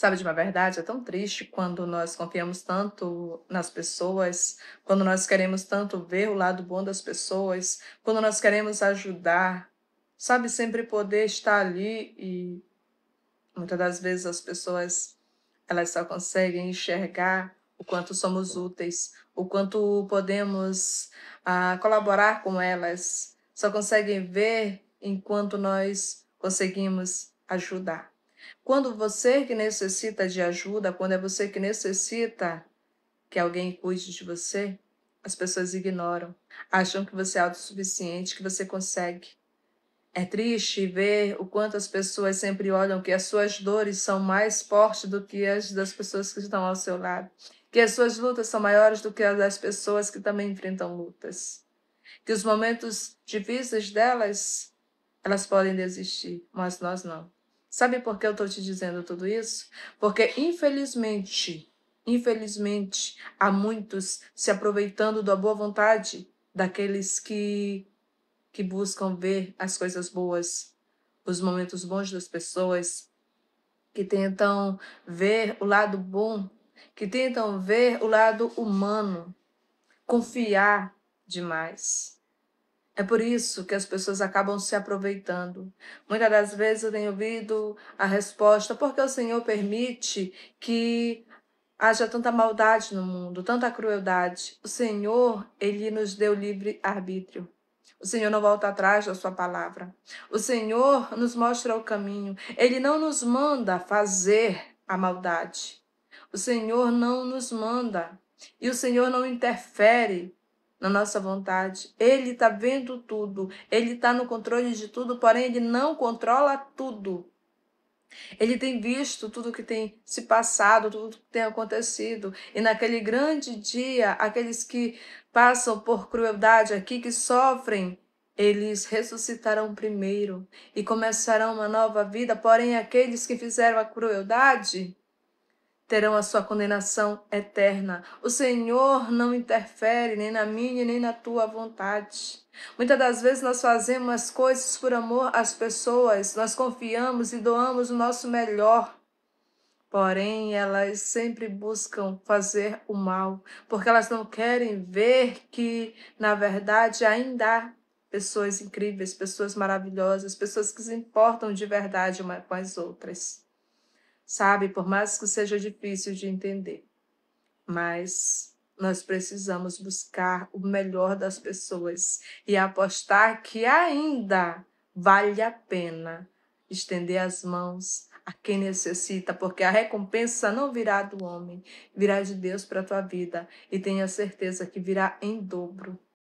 Sabe de uma verdade? É tão triste quando nós confiamos tanto nas pessoas, quando nós queremos tanto ver o lado bom das pessoas, quando nós queremos ajudar. Sabe, sempre poder estar ali e muitas das vezes as pessoas elas só conseguem enxergar o quanto somos úteis, o quanto podemos ah, colaborar com elas, só conseguem ver enquanto nós conseguimos ajudar. Quando você que necessita de ajuda, quando é você que necessita que alguém cuide de você, as pessoas ignoram, acham que você é autossuficiente, que você consegue. É triste ver o quanto as pessoas sempre olham que as suas dores são mais fortes do que as das pessoas que estão ao seu lado, que as suas lutas são maiores do que as das pessoas que também enfrentam lutas, que os momentos difíceis delas, elas podem desistir, mas nós não. Sabe por que eu estou te dizendo tudo isso? Porque, infelizmente, infelizmente, há muitos se aproveitando da boa vontade daqueles que, que buscam ver as coisas boas, os momentos bons das pessoas, que tentam ver o lado bom, que tentam ver o lado humano, confiar demais. É por isso que as pessoas acabam se aproveitando. Muitas das vezes eu tenho ouvido a resposta: porque o Senhor permite que haja tanta maldade no mundo, tanta crueldade? O Senhor, ele nos deu livre arbítrio. O Senhor não volta atrás da sua palavra. O Senhor nos mostra o caminho. Ele não nos manda fazer a maldade. O Senhor não nos manda e o Senhor não interfere na nossa vontade. Ele está vendo tudo, ele está no controle de tudo, porém ele não controla tudo. Ele tem visto tudo que tem se passado, tudo que tem acontecido, e naquele grande dia, aqueles que passam por crueldade aqui, que sofrem, eles ressuscitarão primeiro e começarão uma nova vida, porém aqueles que fizeram a crueldade terão a sua condenação eterna. O Senhor não interfere nem na minha nem na tua vontade. Muitas das vezes nós fazemos as coisas por amor às pessoas, nós confiamos e doamos o nosso melhor. Porém, elas sempre buscam fazer o mal, porque elas não querem ver que, na verdade, ainda há pessoas incríveis, pessoas maravilhosas, pessoas que se importam de verdade umas com as outras sabe? Por mais que seja difícil de entender. Mas nós precisamos buscar o melhor das pessoas e apostar que ainda vale a pena estender as mãos a quem necessita, porque a recompensa não virá do homem, virá de Deus para a tua vida e tenha certeza que virá em dobro.